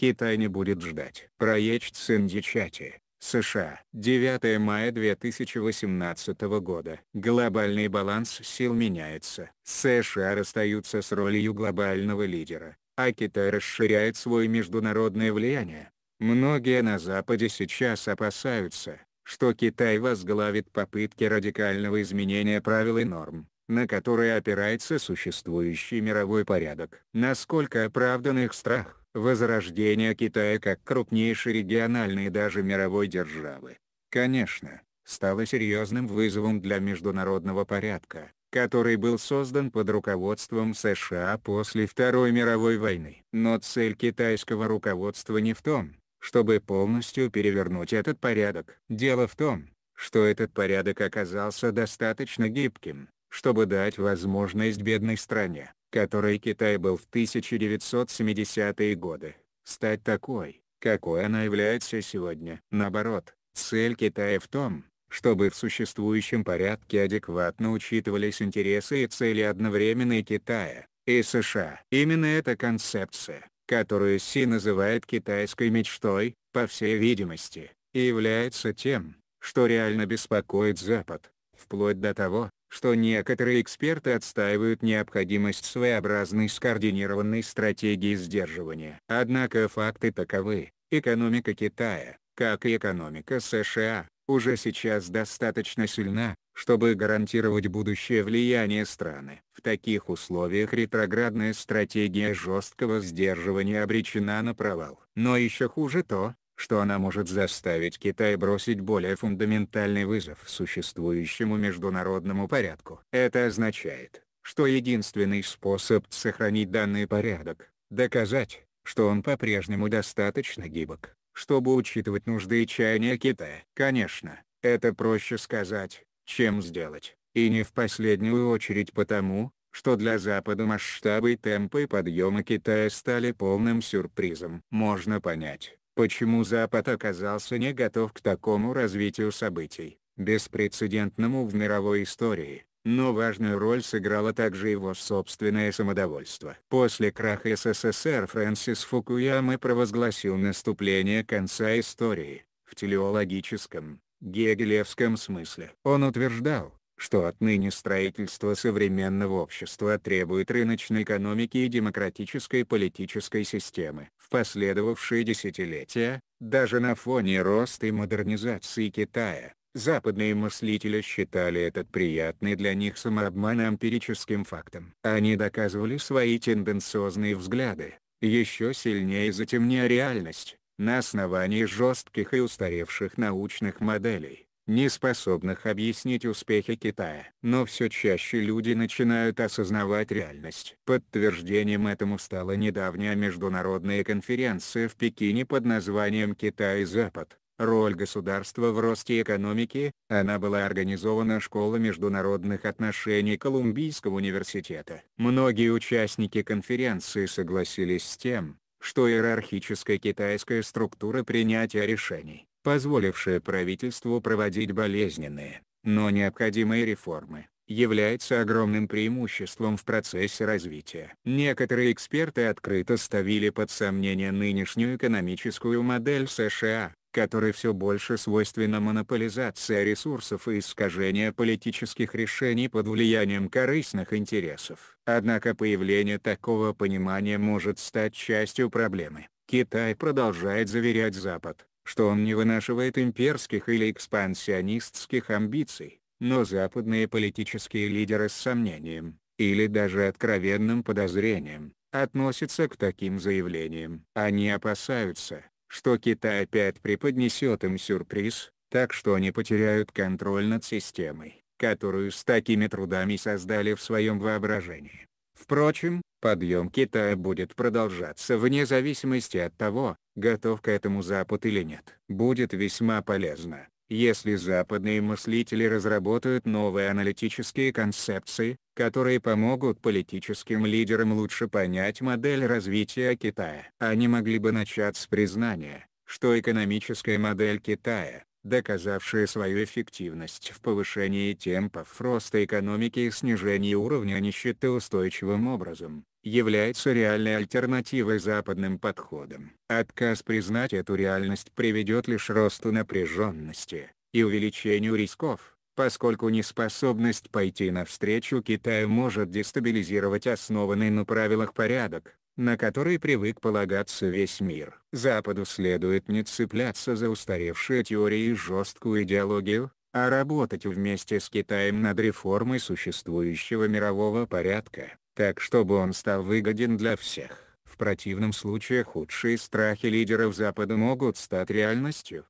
Китай не будет ждать. Проект Синдичати, США. 9 мая 2018 года. Глобальный баланс сил меняется. США расстаются с ролью глобального лидера, а Китай расширяет свое международное влияние. Многие на Западе сейчас опасаются, что Китай возглавит попытки радикального изменения правил и норм, на которые опирается существующий мировой порядок. Насколько оправдан их страх? возрождение Китая как крупнейшей региональной и даже мировой державы, конечно, стало серьезным вызовом для международного порядка, который был создан под руководством США после Второй мировой войны. Но цель китайского руководства не в том, чтобы полностью перевернуть этот порядок. Дело в том, что этот порядок оказался достаточно гибким, чтобы дать возможность бедной стране, которой Китай был в 1970-е годы, стать такой, какой она является сегодня. Наоборот, цель Китая в том, чтобы в существующем порядке адекватно учитывались интересы и цели одновременно и Китая, и США. Именно эта концепция, которую Си называет китайской мечтой, по всей видимости, и является тем, что реально беспокоит Запад вплоть до того, что некоторые эксперты отстаивают необходимость своеобразной скоординированной стратегии сдерживания. Однако факты таковы, экономика Китая, как и экономика США, уже сейчас достаточно сильна, чтобы гарантировать будущее влияние страны. В таких условиях ретроградная стратегия жесткого сдерживания обречена на провал. Но еще хуже то, что она может заставить Китай бросить более фундаментальный вызов существующему международному порядку. Это означает, что единственный способ сохранить данный порядок – доказать, что он по-прежнему достаточно гибок, чтобы учитывать нужды и чаяния Китая. Конечно, это проще сказать, чем сделать, и не в последнюю очередь потому, что для Запада масштабы и темпы подъема Китая стали полным сюрпризом. Можно понять, Почему Запад оказался не готов к такому развитию событий, беспрецедентному в мировой истории? но важную роль сыграло также его собственное самодовольство. После краха СССР Фрэнсис Фукуяма провозгласил наступление конца истории, в телеологическом, гегелевском смысле. Он утверждал, что отныне строительство современного общества требует рыночной экономики и демократической политической системы. В последовавшие десятилетия, даже на фоне роста и модернизации Китая, западные мыслители считали этот приятный для них самообман эмпирическим фактом. Они доказывали свои тенденциозные взгляды, еще сильнее затемняя реальность, на основании жестких и устаревших научных моделей не способных объяснить успехи Китая. Но все чаще люди начинают осознавать реальность. Подтверждением этому стала недавняя международная конференция в Пекине под названием «Китай и Запад. Роль государства в росте экономики», она была организована школа международных отношений Колумбийского университета. Многие участники конференции согласились с тем, что иерархическая китайская структура принятия решений Позволившая правительству проводить болезненные, но необходимые реформы, является огромным преимуществом в процессе развития. Некоторые эксперты открыто ставили под сомнение нынешнюю экономическую модель США, которой все больше свойственна монополизация ресурсов и искажение политических решений под влиянием корыстных интересов. Однако появление такого понимания может стать частью проблемы. Китай продолжает заверять Запад, что он не вынашивает имперских или экспансионистских амбиций, но западные политические лидеры с сомнением, или даже откровенным подозрением, относятся к таким заявлениям. Они опасаются, что Китай опять преподнесет им сюрприз, так что они потеряют контроль над системой, которую с такими трудами создали в своем воображении. Впрочем, подъем Китая будет продолжаться вне зависимости от того, готов к этому Запад или нет. Будет весьма полезно, если западные мыслители разработают новые аналитические концепции, которые помогут политическим лидерам лучше понять модель развития Китая. Они могли бы начать с признания, что экономическая модель Китая, доказавшая свою эффективность в повышении темпов роста экономики и снижении уровня нищеты устойчивым образом, является реальной альтернативой западным подходам. Отказ признать эту реальность приведет лишь росту напряженности и увеличению рисков, поскольку неспособность пойти навстречу Китаю может дестабилизировать основанный на правилах порядок, на который привык полагаться весь мир. Западу следует не цепляться за устаревшие теории и жесткую идеологию, а работать вместе с Китаем над реформой существующего мирового порядка, так чтобы он стал выгоден для всех. В противном случае худшие страхи лидеров Запада могут стать реальностью.